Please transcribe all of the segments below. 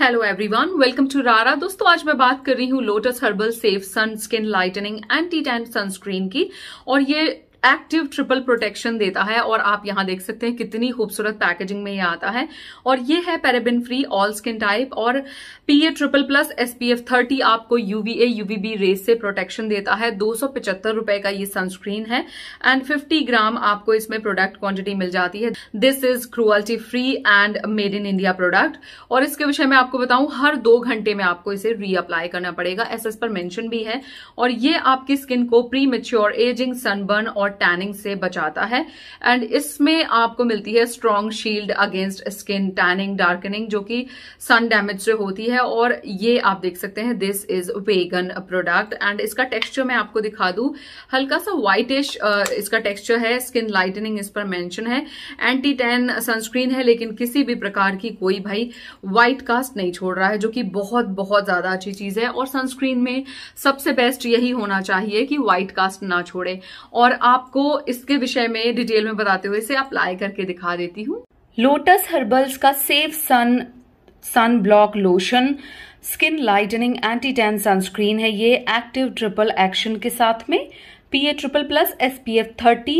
hello everyone welcome to रारा दोस्तों आज मैं बात कर रही हूँ Lotus herbal safe sun skin lightening anti tan sunscreen की और ये एक्टिव ट्रिपल प्रोटेक्शन देता है और आप यहां देख सकते हैं कितनी खूबसूरत पैकेजिंग में ये आता है और ये है paraben free all skin type और पीए ट्रिपल प्लस एसपीएफ 30 आपको यूवीए यूवीबी रेस से प्रोटेक्शन देता है दो रुपए का ये सनस्क्रीन है एंड 50 ग्राम आपको इसमें प्रोडक्ट क्वांटिटी मिल जाती है this is cruelty free and made in India product और इसके विषय में आपको बताऊं हर दो घंटे में आपको इसे रीअप्लाई करना पड़ेगा एस पर मैंशन भी है और ये आपकी स्किन को प्री मेच्योर एजिंग सनबर्न और और टैनिंग से बचाता है एंड इसमें आपको मिलती है strong shield against skin tanning darkening जो कि सन डैमेज से होती है और ये आप देख सकते हैं this is vegan product and इसका टेक्स्चर मैं आपको दिखा दू हल्का सा व्हाइटिश इसका टेक्स्चर है स्किन लाइटनिंग इस पर मैंशन है एंटी टैन सनस्क्रीन है लेकिन किसी भी प्रकार की कोई भाई व्हाइट कास्ट नहीं छोड़ रहा है जो कि बहुत बहुत ज्यादा अच्छी चीज है और सनस्क्रीन में सबसे बेस्ट यही होना चाहिए कि व्हाइट कास्ट ना छोड़े और आप आपको इसके विषय में डिटेल में बताते हुए इसे अप्लाई करके दिखा देती हूँ लोटस हर्बल्स का safe sun sun block lotion skin lightening anti tan sunscreen है ये एक्टिव ट्रिपल एक्शन के साथ में P A triple plus S P F thirty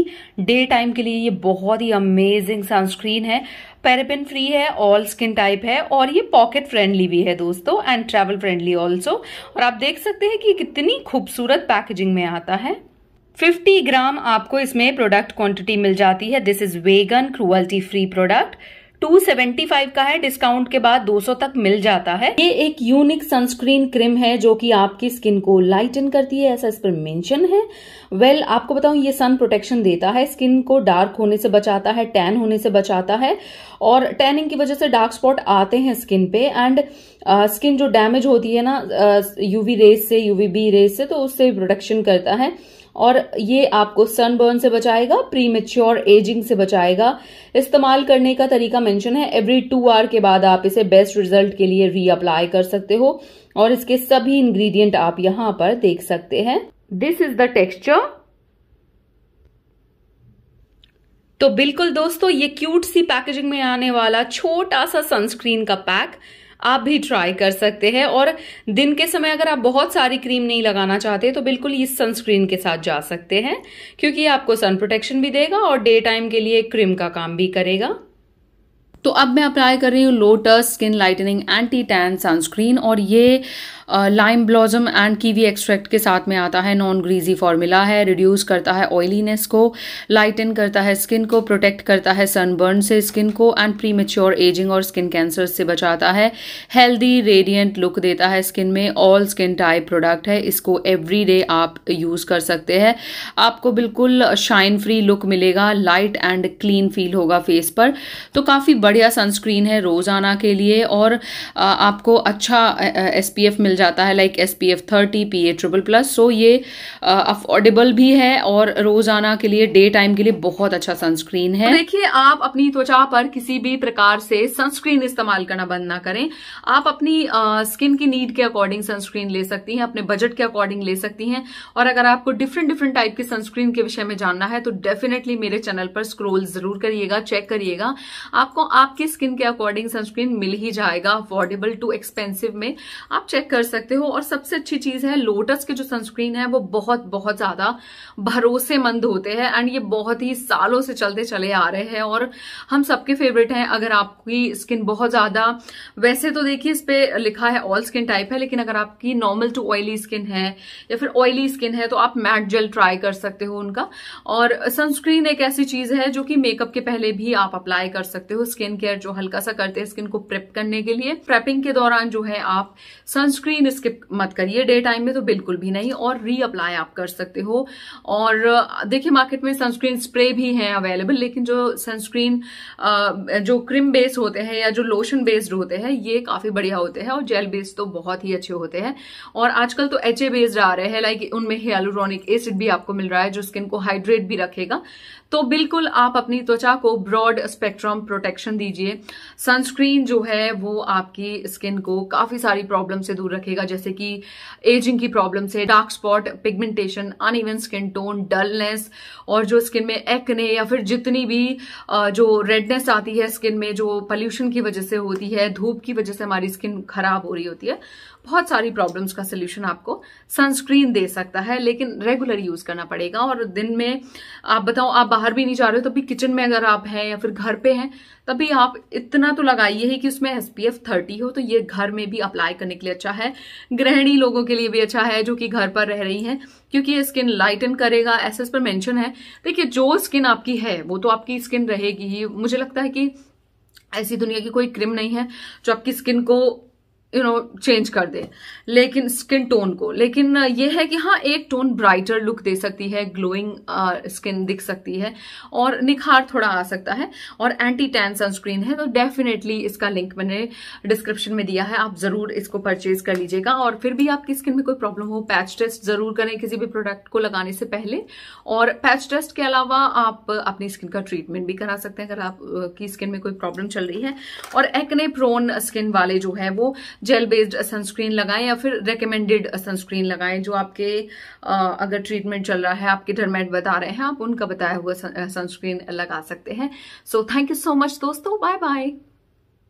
day time के लिए ये बहुत ही अमेजिंग सनस्क्रीन है पेरेपिन फ्री है ऑल स्किन टाइप है और ये पॉकेट फ्रेंडली भी है दोस्तों एंड ट्रेवल फ्रेंडली ऑल्सो और आप देख सकते हैं कि कितनी खूबसूरत पैकेजिंग में आता है 50 ग्राम आपको इसमें प्रोडक्ट क्वांटिटी मिल जाती है this is vegan cruelty free product 275 का है डिस्काउंट के बाद 200 तक मिल जाता है ये एक यूनिक सनस्क्रीन क्रीम है जो कि आपकी स्किन को लाइटन करती है ऐसा इस पर मेंशन है वेल well, आपको बताऊं ये सन प्रोटेक्शन देता है स्किन को डार्क होने से बचाता है टैन होने से बचाता है और टैनिंग की वजह से डार्क स्पॉट आते हैं स्किन पे एंड स्किन uh, जो डैमेज होती है ना यूवी रेस से यूवीबी रेस से तो उससे प्रोटेक्शन करता है और ये आपको सनबर्न से बचाएगा प्री मेच्योर एजिंग से बचाएगा इस्तेमाल करने का तरीका मेंशन है एवरी टू आवर के बाद आप इसे बेस्ट रिजल्ट के लिए रीअप्लाई कर सकते हो और इसके सभी इंग्रेडिएंट आप यहां पर देख सकते हैं दिस इज द टेक्सचर तो बिल्कुल दोस्तों ये क्यूट सी पैकेजिंग में आने वाला छोटा सा सनस्क्रीन का पैक आप भी ट्राई कर सकते हैं और दिन के समय अगर आप बहुत सारी क्रीम नहीं लगाना चाहते तो बिल्कुल इस सनस्क्रीन के साथ जा सकते हैं क्योंकि ये आपको सन प्रोटेक्शन भी देगा और डे टाइम के लिए क्रीम का काम भी करेगा तो अब मैं अप्लाई कर रही हूँ Lotus skin lightening anti tan sunscreen और ये lime blossom and kiwi extract के साथ में आता है नॉन ग्रीजी फार्मूला है रिड्यूस करता है ऑयलीनेस को लाइटन करता है स्किन को प्रोटेक्ट करता है सनबर्न से स्किन को एंड प्री मेच्योर एजिंग और स्किन कैंसर से बचाता है हेल्दी रेडियंट लुक देता है स्किन में ऑल स्किन टाइप प्रोडक्ट है इसको एवरी डे आप यूज़ कर सकते हैं आपको बिल्कुल शाइन फ्री लुक मिलेगा लाइट एंड क्लीन फील होगा फेस पर तो काफ़ी बढ़िया सनस्क्रीन है रोज़ाना के लिए और आपको अच्छा एस मिल जाता है like S P F thirty P A triple plus so ये अफोर्डेबल भी है और रोजाना के लिए डे टाइम के लिए बहुत अच्छा सनस्क्रीन है देखिए आप अपनी त्वचा पर किसी भी प्रकार से सनस्क्रीन इस्तेमाल करना बंद ना करें आप अपनी स्किन की नीड के अकॉर्डिंग सनस्क्रीन ले सकती हैं अपने बजट के अकॉर्डिंग ले सकती हैं और अगर आपको डिफरेंट डिफरेंट टाइप की सनस्क्रीन के विषय में जानना है तो डेफिनेटली मेरे चैनल पर स्क्रोल जरूर करिएगा चेक करिएगा आपको आपकी स्किन के अकॉर्डिंग सनस्क्रीन मिल ही जाएगा अफोर्डेबल टू एक्सपेंसिव में आप चेक कर सकते हो और सबसे अच्छी चीज है लोटस के जो सनस्क्रीन है वो बहुत बहुत ज्यादा भरोसेमंद होते हैं एंड ये बहुत ही सालों से चलते चले आ रहे हैं और हम सबके फेवरेट हैं अगर आपकी स्किन बहुत ज्यादा वैसे तो देखिए इस पर लिखा है ऑल स्किन टाइप है लेकिन अगर आपकी नॉर्मल टू ऑयली स्किन है या फिर ऑयली स्किन है तो आप मैट जेल ट्राई कर सकते हो उनका और सनस्क्रीन एक ऐसी चीज है जो कि मेकअप के पहले भी आप अप्लाई कर सकते हो स्किन केयर जो हल्का सा करते हैं स्किन को प्रेप करने के लिए प्रेपिंग के दौरान जो है आप सनस्क्रीन नहीं स्किप मत करिए डे टाइम में तो बिल्कुल भी नहीं और रीअप्लाई आप कर सकते हो और देखिए मार्केट में सनस्क्रीन स्प्रे भी हैं अवेलेबल लेकिन जो सनस्क्रीन जो क्रीम बेस्ड होते हैं या जो लोशन बेस्ड होते हैं ये काफ़ी बढ़िया होते हैं और जेल बेस्ड तो बहुत ही अच्छे होते हैं और आजकल तो एच ए बेस्ड आ रहे हैं लाइक उनमें हेलोरॉनिक एसिड भी आपको मिल रहा है जो स्किन को हाइड्रेट भी रखेगा तो बिल्कुल आप अपनी त्वचा को ब्रॉड स्पेक्ट्रम प्रोटेक्शन दीजिए सनस्क्रीन जो है वो आपकी स्किन को काफी सारी प्रॉब्लम से दूर रखेगा जैसे कि एजिंग की प्रॉब्लम से dark spot pigmentation uneven skin tone dullness और जो स्किन में एक्ने या फिर जितनी भी जो रेडनेस आती है स्किन में जो पॉल्यूशन की वजह से होती है धूप की वजह से हमारी स्किन खराब हो रही होती है बहुत सारी प्रॉब्लम्स का सोल्यूशन आपको सनस्क्रीन दे सकता है लेकिन रेगुलर यूज़ करना पड़ेगा और दिन में आप बताओ आप बाहर भी नहीं जा रहे हो तभी किचन में अगर आप हैं या फिर घर पे हैं तभी आप इतना तो लगाइए ही कि उसमें एस पी एफ थर्टी हो तो ये घर में भी अप्लाई करने के लिए अच्छा है गृहिणी लोगों के लिए भी अच्छा है जो कि घर पर रह रही हैं क्योंकि ये स्किन लाइटन करेगा ऐसे इस पर मैंशन है देखिए जो स्किन आपकी है वो तो आपकी स्किन रहेगी ही मुझे लगता है कि ऐसी दुनिया की कोई क्रिम नहीं है जो आपकी स्किन को यू नो चेंज कर दे लेकिन स्किन टोन को लेकिन ये है कि हाँ एक टोन ब्राइटर लुक दे सकती है ग्लोइंग स्किन दिख सकती है और निखार थोड़ा आ सकता है और एंटी टैन सनस्क्रीन है तो डेफिनेटली इसका लिंक मैंने डिस्क्रिप्शन में दिया है आप ज़रूर इसको परचेज कर लीजिएगा और फिर भी आपकी स्किन में कोई प्रॉब्लम हो पैच टेस्ट ज़रूर करें किसी भी प्रोडक्ट को लगाने से पहले और पैच टेस्ट के अलावा आप अपनी स्किन का ट्रीटमेंट भी करा सकते हैं अगर आपकी स्किन में कोई प्रॉब्लम चल रही है और एक्ने प्रोन स्किन वाले जो है वो जेल बेस्ड सनस्क्रीन लगाएं या फिर रिकमेंडेड सनस्क्रीन लगाएं जो आपके अगर ट्रीटमेंट चल रहा है आपके डरमेट बता रहे हैं आप उनका बताया हुआ सनस्क्रीन लगा सकते हैं so thank you so much दोस्तों बाय बाय